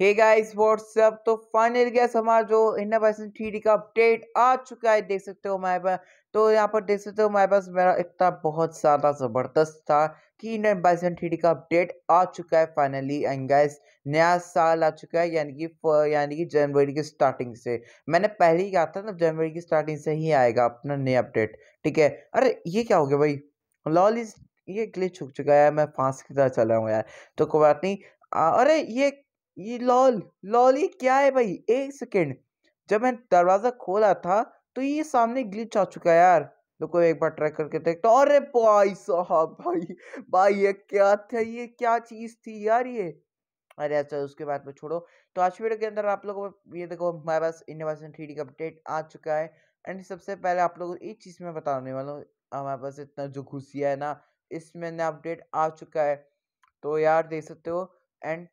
हे guys WhatsApp तो final guys हमारा जो इन्ना पैसन थ्री का अपडेट आ चुका है देख सकते हो हमारे पास तो यहाँ पर देख सकते हो हमारे पास मेरा इतना बहुत ज़्यादा ज़बरदस्त था कि इंडियन बाइसन थ्री का अपडेट आ चुका है फाइनली एंड गाइस नया साल आ चुका है यानी कि यानी कि जनवरी की स्टार्टिंग से मैंने पहले ही कहा था ना जनवरी की स्टार्टिंग से ही आएगा अपना नया अपडेट ठीक है अरे ये क्या हो गया भाई लॉल इज ये ग्लिच हो चुका है मैं फांस की तरह चला हूँ यार तो कोई बात नहीं अरे ये ये लॉल लॉल ये क्या है भाई एक सेकेंड जब मैं दरवाज़ा खोला था तो ये सामने ग्लिच आ चुका है यार रुको एक बार ट्रैक करके देखता हूँ अरे भाई साहब भाई भाई ये क्या था ये क्या चीज़ थी यार ये अरे अच्छा उसके बाद में छोड़ो तो आज वीडियो के अंदर आप लोगों को ये देखो हमारे पास इनोवेशन थ्री डी का अपडेट आ चुका है एंड सबसे पहले आप लोगों को एक चीज़ में बताने वाला हूँ हमारे पास इतना जो खुशिया है ना इसमें अपडेट आ चुका है तो यार देख सकते हो एंड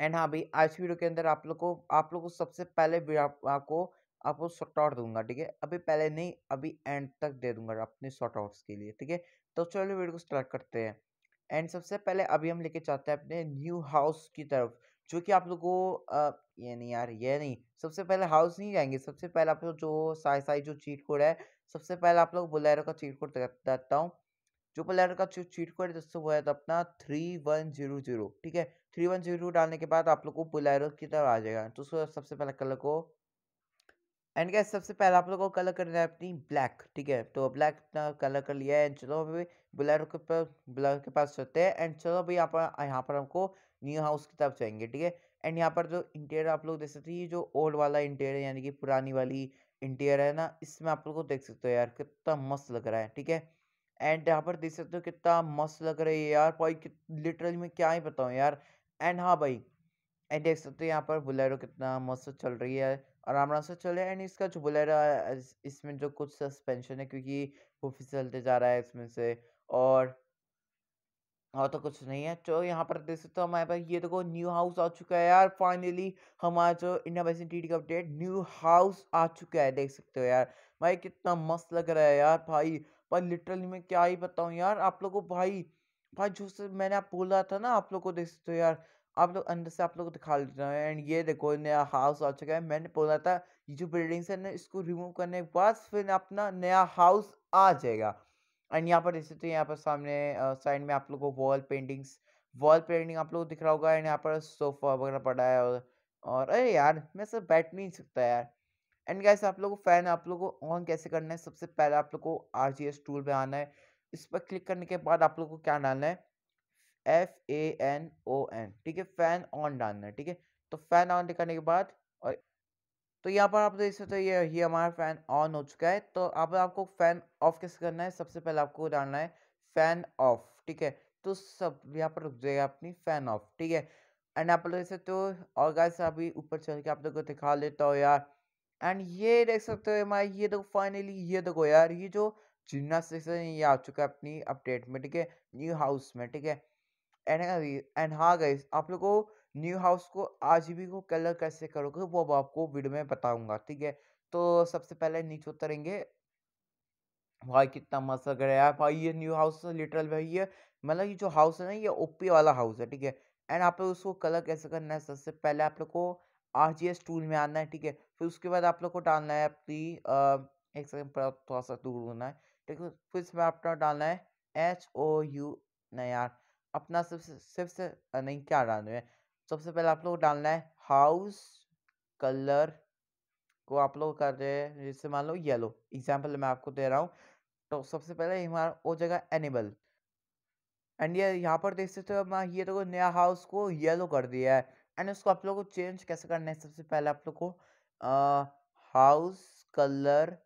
एंड हाँ भाई आज की वीडियो के अंदर आप लोग को आप लोग को सबसे पहले आप, आपको आपको शॉर्ट आउट दूंगा ठीक है अभी पहले नहीं अभी एंड तक दे दूंगा अपने शॉर्ट आउट्स के लिए ठीक है तो चलो वीडियो को स्टार्ट करते हैं एंड सबसे पहले अभी हम लेके चाहते हैं अपने न्यू हाउस की तरफ जो कि आप लोग को ये नहीं यार ये नहीं सबसे पहले हाउस नहीं जाएंगे सबसे पहले आप लोग जो साई साई जो चीट कोड है सबसे पहले आप लोग बुलेरो का चीट कोड देता हूँ जो बुलेरो का चीट कोड है दोस्तों वो है तो अपना थ्री वन जीरो जीरो ठीक है थ्री वन जीरो टू डालने के बाद आप लोग को बुलेरो की तरफ आ जाएगा तो उसको सबसे पहले कलर को एंड क्या सबसे पहले आप लोग को कलर करना है अपनी ब्लैक ठीक है तो ब्लैक कलर कर लिया है चलो अभी बुलेरो के पास ब्लैक के पास चलते हैं एंड चलो अभी यहाँ पर यहाँ पर हमको न्यू हाउस की तरफ जाएंगे ठीक है एंड यहाँ पर जो इंटीरियर आप लोग देख सकते हैं ये जो ओल्ड वाला इंटीरियर यानी कि पुरानी वाली इंटीरियर है ना इसमें आप लोग को देख सकते हो यार कितना मस्त लग रहा है ठीक है एंड यहाँ पर देख सकते हो कितना मस्त लग रही है यार भाई लिटरली मैं क्या ही बताऊँ यार एंड हाँ भाई एंड देख सकते हो यहाँ पर बुलेरो कितना मस्त चल रही है आराम आराम से है एंड इसका जो बुलेरो इसमें जो कुछ सस्पेंशन है क्योंकि वो फिसलते जा रहा है इसमें से और और तो कुछ नहीं है तो यहाँ पर देख सकते हो हमारे पास ये देखो न्यू हाउस आ चुका है यार फाइनली हमारा जो इंडिया बैसन टी का अपडेट न्यू हाउस आ चुका है देख सकते हो यार भाई कितना मस्त लग रहा है यार भाई भाई लिटरली मैं क्या ही बताऊँ यार आप लोगों को भाई भाई जो से मैंने आप बोला था ना आप लोग को देख सकते हो यार आप लोग अंदर से आप लोग को दिखा देता हूँ एंड ये देखो नया हाउस आ चुका है मैंने बोला था ये जो बिल्डिंग है ना इसको रिमूव करने के बाद फिर अपना नया हाउस आ जाएगा एंड यहाँ पर देख सकते हो यहाँ पर सामने साइड में आप लोग को वॉल पेंटिंग्स वॉल पेंटिंग आप लोग को दिख रहा होगा एंड यहाँ पर सोफा वगैरह पड़ा है और अरे यार मैं सब बैठ नहीं सकता यार एंड कैसे आप लोग को फैन आप लोग को ऑन कैसे करना है सबसे पहले आप लोग को आर जी एस टूल में आना है इस पर क्लिक करने के बाद आप लोग को क्या डालना है F A N O N ठीक है फैन ऑन डालना है ठीक है तो फैन ऑन करने के बाद और तो यहाँ पर आप देख सकते हो ये ही हमारा फैन ऑन हो चुका है तो आप आपको फैन ऑफ कैसे करना है सबसे पहले आपको डालना है फैन ऑफ ठीक है तो सब यहाँ पर रुक जाएगा अपनी फैन ऑफ ठीक है एंड आप देख सकते हो और गाइस अभी ऊपर चल के आप लोग को दिखा लेता हो यार एंड ये देख सकते हो हमारा ये देखो फाइनली ये देखो यार ये जो जिन्ना से ये आ चुका है अपनी अपडेट में ठीक है न्यू हाउस में ठीक है एंड हाँ एंड हाँ गई आप लोग को न्यू हाउस को आज भी को कलर कैसे करोगे वो अब आपको वीडियो में बताऊंगा ठीक है तो सबसे पहले नीचे उतरेंगे भाई कितना मस्त लग रहा है भाई ये न्यू हाउस लिटरल भाई ये मतलब ये जो हाउस है ना ये ओपी वाला हाउस है ठीक है एंड आप लोग उसको कलर कैसे करना है सबसे पहले आप लोग को आर जी एस टूल में आना है ठीक है फिर उसके बाद आप लोग को डालना है अपनी एक सेकंड थोड़ा सा दूर होना है ठीक है फिर तो इसमें आपका डालना है एच ओ यू नया यार अपना सबसे सबसे नहीं क्या डालना है सबसे पहले आप लोग डालना है हाउस कलर को आप लोग कर रहे हैं जैसे मान लो येलो एग्जाम्पल मैं आपको दे रहा हूँ तो सबसे पहले हमारा वो जगह एनिमल एंड ये यहाँ पर देख सकते हो मैं ये देखो तो नया हाउस को येलो कर दिया है एंड उसको आप लोग को चेंज कैसे करना है सबसे पहले आप लोग को हाउस कलर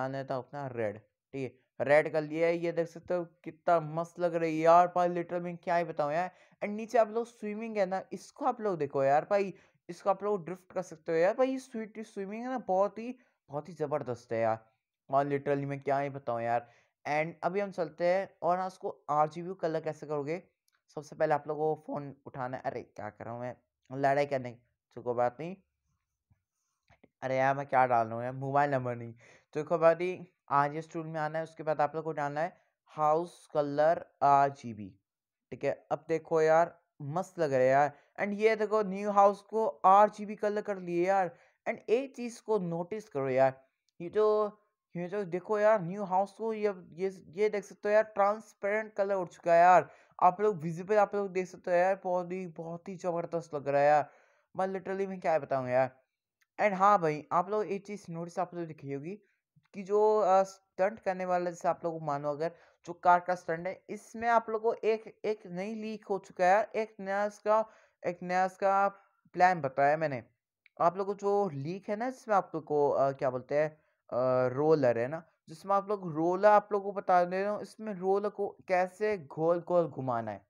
मान्यता अपना रेड ठीक है रेड कर लिया है ये देख सकते हो कितना मस्त लग रहा है यार पाई लिटरल में क्या ही बताऊँ यार एंड नीचे आप लोग स्विमिंग है ना इसको आप लोग देखो यार भाई इसको आप लोग ड्रिफ्ट कर सकते हो यार भाई ये स्वीट स्विमिंग है ना बहुत ही बहुत ही ज़बरदस्त है यार पाई लिटरली में क्या ही बताऊँ यार एंड अभी हम चलते हैं और ना उसको आर जी कलर कैसे करोगे सबसे पहले आप लोगों को फ़ोन उठाना है अरे क्या कर रहा हूँ मैं लड़ाई करने तो कोई बात नहीं अरे यार मैं क्या डाल रहा हूँ यार मोबाइल नंबर नहीं तो कोई बात नहीं आर एस टूल में आना है उसके बाद आप लोग को डालना है house colour R G B ठीक है अब देखो यार मस्त लग रहा है यार एंड ये देखो न्यू हाउस को आर जी बी कलर कर लिए यार एंड एक चीज़ को नोटिस करो यार ये जो ये जो देखो यार न्यू हाउस को ये ये ये देख सकते हो यार ट्रांसपेरेंट कलर उठ चुका है यार आप लोग विजिबल आप लोग देख सकते हो यार बहुत ही बहुत ही ज़बरदस्त लग रहा है यार मैं लिटरली मैं क्या बताऊँ यार एंड हाँ भाई आप लोग एक चीज़ नोटिस आप लोग दिखी होगी कि जो स्टंट करने वाला जैसे आप लोग मानो अगर जो कार का स्टंट है इसमें आप लोगों को एक एक नई लीक हो चुका है एक नया इसका एक नया इसका प्लान बताया मैंने आप लोगों को जो लीक है ना जिसमें आप लोग को आ, क्या बोलते हैं रोलर है ना जिसमें आप लोग रोलर आप लोगों को बता दे रहे हूँ इसमें रोलर को कैसे गोल गोल घुमाना है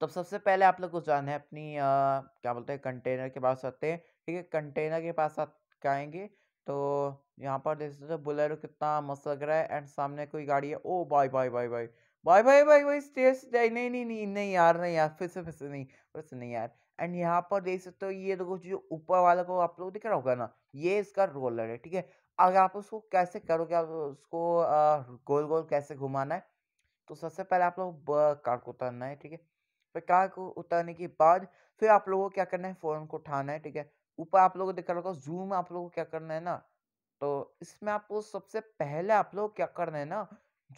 तो सबसे पहले आप लोग को जाना है अपनी आ, क्या बोलते हैं कंटेनर के पास आते हैं ठीक है कंटेनर के पास आएंगे तो यहाँ पर देख सकते हो बुलेरो कितना मस्त लग रहा है एंड सामने कोई गाड़ी है ओ बाई बाई बाई बाई bye bye bye bye stage नहीं नहीं नहीं नहीं यार नहीं यार फिर से फिर से नहीं फिर से नहीं यार एंड यहाँ पर देख सकते हो ये देखो जो ऊपर वाला को आप लोग दिख रहा होगा ना ये इसका रोलर है ठीक है अगर आप उसको कैसे करोगे आप उसको गोल गोल कैसे घुमाना है तो सबसे पहले आप लोग कार को उतरना है ठीक है फिर कार को उतरने के बाद फिर आप लोगों को क्या करना है फ़ोन को उठाना है ठीक है ऊपर आप लोगों को दिखा रखा जूम आप लोगों को क्या करना है ना तो इसमें आपको सबसे पहले आप लोग क्या करना है ना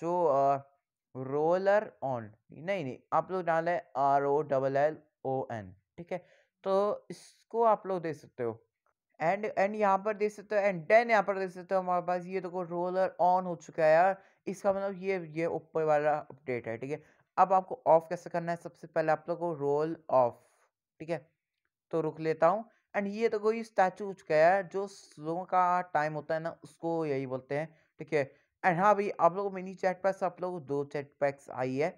जो रोलर ऑन नहीं नहीं आप लोग डाले R O double L O N ठीक है तो इसको आप लोग दे सकते हो एंड एंड यहाँ पर देख सकते हो एंड डेन यहाँ पर देख सकते हो हमारे पास ये देखो रोलर ऑन हो चुका है यार इसका मतलब ये ये ऊपर वाला अपडेट है ठीक है अब आपको ऑफ कैसे करना है सबसे पहले आप लोग को रोल ऑफ ठीक है तो रुक लेता हूँ एंड ये तो कोई स्टैचू उठ गया है जो लोगों का टाइम होता है ना उसको यही बोलते हैं ठीक है एंड हाँ भाई आप लोग मिनी चैट पैक्स आप लोग दो चैट पैक्स आई है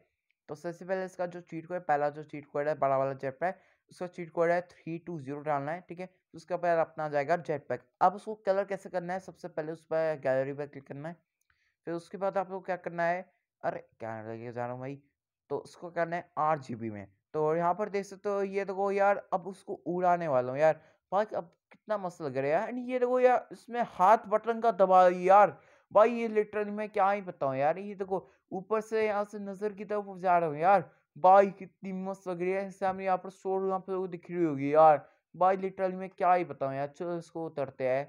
तो सबसे पहले इसका जो चीट कोड पहला जो चीट कोड है बड़ा वाला जेट पैक उसका चीट कोड है थ्री टू जीरो डालना है ठीक है उसके बाद अपना आ जाएगा जेट पैक अब उसको कलर कैसे करना है सबसे पहले उस पर गैलरी पर क्लिक करना है फिर उसके बाद आप लोग क्या करना है अरे क्या जा रहा हूँ भाई तो उसको करना है आठ जी में तो यहाँ पर देख सकते हो ये देखो यार अब उसको उड़ाने वाला हूँ यार भाई अब कितना मस्त लग रहा है एंड ये देखो यार इसमें हाथ बटन का दबा यार भाई ये लिटरली मैं क्या ही बताऊँ यार ये देखो ऊपर से यहाँ से नज़र की तरफ जा रहा हूँ यार भाई कितनी मस्त लग रही है सामने यहाँ पर शोर यहाँ पर दिख रही होगी यार भाई लिटरली मैं क्या ही बताऊँ यार चलो इसको उतरते हैं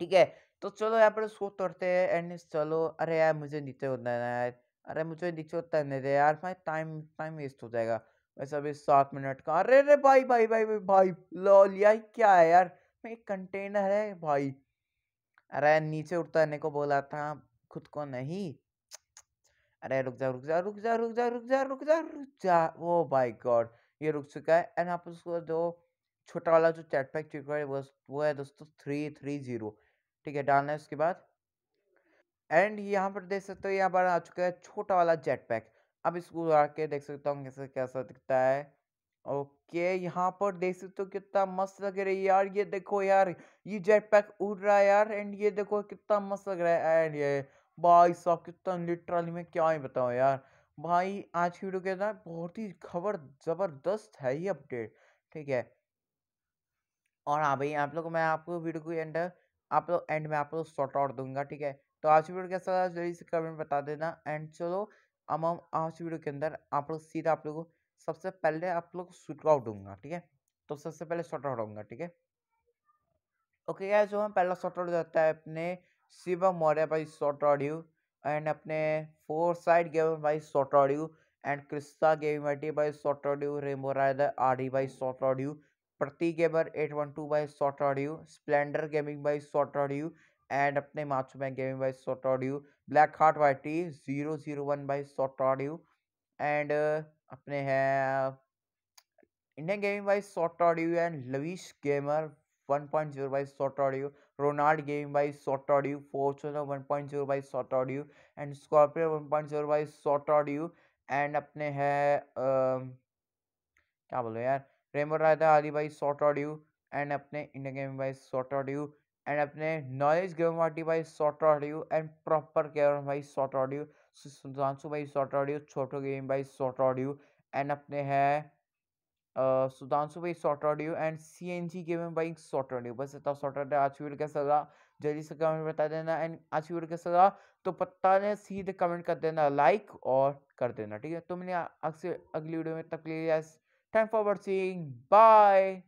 ठीक है तो चलो यहाँ पर उसको उतरते हैं एंड चलो अरे यार मुझे नीचे उतरना है यार अरे मुझे नीचे उतरने दे यार भाई टाइम टाइम वेस्ट हो जाएगा वैसे अभी सात मिनट का अरे अरे भाई भाई भाई भाई भाई भाई लो लिया क्या है यार मैं एक कंटेनर है भाई अरे नीचे उतरने को बोला था खुद को नहीं अरे रुक जा रुक जा रुक जा रुक जा रुक जा रुक जा रुक जा वो माय गॉड ये रुक चुका है एंड आप उसको जो छोटा वाला जो चैट पैक चिपका है वो है दोस्तों थ्री थ्री जीरो ठीक है डालना है उसके बाद एंड यहाँ पर देख सकते हो यहाँ पर आ चुका है छोटा वाला जेट पैक अब इसको उड़ा के देख सकता हूँ कैसे कैसा दिखता है ओके यहाँ पर देख सकते हो कितना मस्त लग रही है यार ये देखो यार ये जेट पैक उड़ रहा है यार एंड ये देखो कितना मस्त लग रहा है एंड ये भाई साहब कितना लिटरली मैं क्या ही बताऊँ यार भाई आज की वीडियो के अंदर बहुत ही खबर ज़बरदस्त है ये अपडेट ठीक है और हाँ भाई आप लोग मैं आपको वीडियो को एंड आप लोग एंड में आप लोग शॉर्ट आउट दूंगा ठीक है तो आज वीडियो कैसा लगा जल्दी से कमेंट बता देना एंड चलो अब हम आज वीडियो के अंदर आप लोग सीधा आप लोगों को सबसे पहले आप लोग शूट आउट दूंगा ठीक है तो सबसे पहले शॉर्ट आउट होंगे ठीक है ओके क्या जो हम पहला शॉर्ट आउट जाता है अपने शिवम मौर्य भाई शॉर्ट आउट यू एंड अपने फोर साइड गेम भाई शॉर्ट आउट यू एंड क्रिस्ता गेमिटी बाई शॉर्ट ऑडियो रेमो रायदर आर बाई शॉर्ट ऑडियो प्रति गेमर एट वन टू बाई शॉर्ट ऑडियो स्प्लेंडर गेमिंग बाई शॉर्ट ऑडियो एंड अपने मैच में गेमिंग बाई shout out to you black heart Y T zero zero one बाई सोटोड्यू एंड अपने हैं इंडियन गेमिंग बाई shout out to you and lavish gamer one point zero बाई सोटोड्यू रोनाल्ड गेमिंग बाई shout out to you Fortuner one point zero बाई shout out to you and Scorpio one point zero बाई shout out to you and अपने हैं क्या बोलो यार रेमो रायता आदि बाई सोटोड्यू एंड अपने इंडियन गेमिंग बाई सोटोड्यू एंड अपने नॉलेज गेम वाटी बाई shout out and proper care बाई शॉर्ट ऑडियो सुधांशु भाई शॉर्ट ऑडियो छोटो गेम बाई शॉर्ट ऑडियो एंड अपने है सुधांशु भाई shout out and C N ji game बाई शॉर्ट ऑडियो बस इतना शॉर्ट ऑडियो आज वीडियो कैसा लगा जल्दी से कमेंट बता देना एंड आज वीडियो कैसा लगा तो पता नहीं सीधे कमेंट कर देना लाइक और कर देना ठीक है तो मैंने अगली वीडियो में तक ले लिया थैंक फॉर वॉचिंग बाय